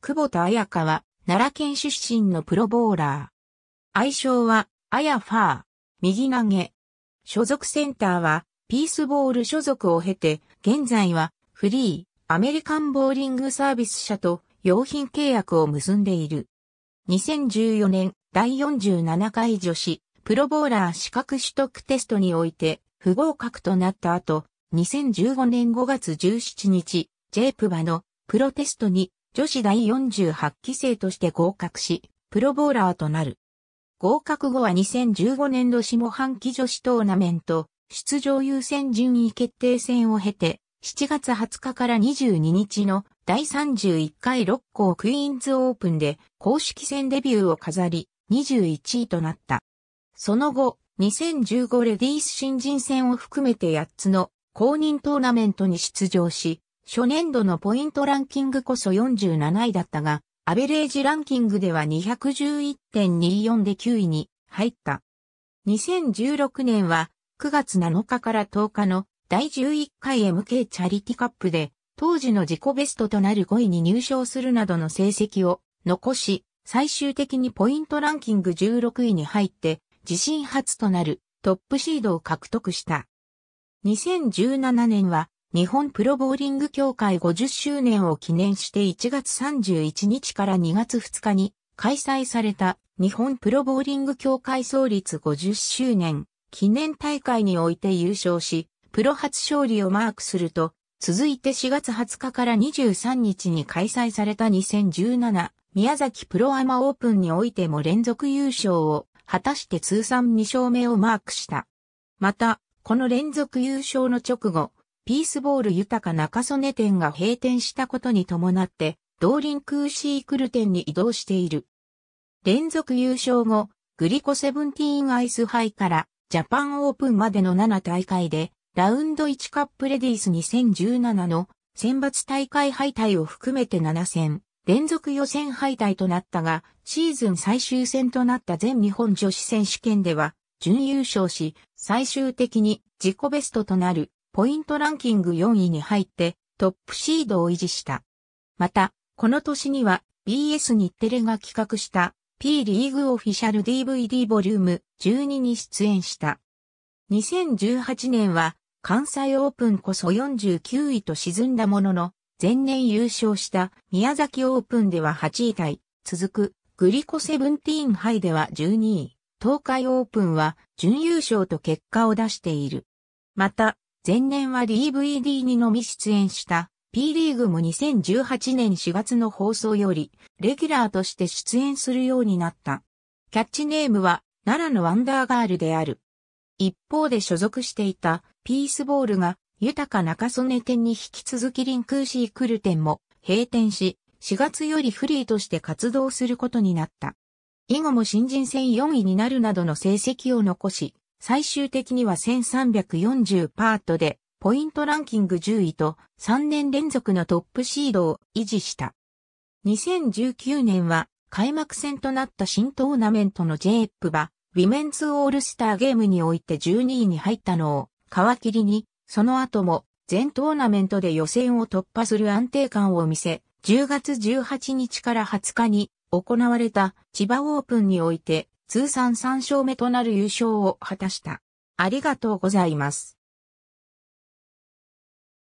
久保田彩香は、奈良県出身のプロボーラー。愛称は、アヤファー、右投げ。所属センターは、ピースボール所属を経て、現在は、フリー、アメリカンボーリングサービス社と、用品契約を結んでいる。2014年、第47回女子、プロボーラー資格取得テストにおいて、不合格となった後、2015年5月17日、j プバのプロテストに女子第48期生として合格し、プロボーラーとなる。合格後は2015年度下半期女子トーナメント、出場優先順位決定戦を経て、7月20日から22日の第31回6校クイーンズオープンで公式戦デビューを飾り、21位となった。その後、2015レディース新人戦を含めて8つの公認トーナメントに出場し、初年度のポイントランキングこそ47位だったが、アベレージランキングでは211.24で9位に入った。2016年は9月7日から10日の第11回 MK チャリティカップで当時の自己ベストとなる5位に入賞するなどの成績を残し、最終的にポイントランキング16位に入って自身初となるトップシードを獲得した。2017年は日本プロボーリング協会50周年を記念して1月31日から2月2日に開催された日本プロボーリング協会創立50周年記念大会において優勝し、プロ初勝利をマークすると、続いて4月20日から23日に開催された2017宮崎プロアマオープンにおいても連続優勝を果たして通算2勝目をマークした。また、この連続優勝の直後、ピースボール豊か中曽根店が閉店したことに伴って、同輪空シークル店に移動している。連続優勝後、グリコセブンティーンアイスハイからジャパンオープンまでの7大会で、ラウンド1カップレディース2017の選抜大会敗退を含めて7戦、連続予選敗退となったが、シーズン最終戦となった全日本女子選手権では、準優勝し、最終的に自己ベストとなるポイントランキング4位に入ってトップシードを維持した。また、この年には BS 日テレが企画した P リーグオフィシャル DVD ボリューム12に出演した。2018年は関西オープンこそ49位と沈んだものの、前年優勝した宮崎オープンでは8位タイ、続くグリコセブンティーンハイでは12位、東海オープンは準優勝と結果を出している。また、前年は DVD にのみ出演した P リーグも2018年4月の放送よりレギュラーとして出演するようになった。キャッチネームは奈良のワンダーガールである。一方で所属していたピースボールが豊か中曽根店に引き続きリンクーシークル店も閉店し、4月よりフリーとして活動することになった。以後も新人戦4位になるなどの成績を残し、最終的には1340パートで、ポイントランキング10位と3年連続のトップシードを維持した。2019年は開幕戦となった新トーナメントの j ップはウィメンズオールスターゲームにおいて12位に入ったのを皮切りに、その後も全トーナメントで予選を突破する安定感を見せ、10月18日から20日に行われた千葉オープンにおいて通算3勝目となる優勝を果たした。ありがとうございます。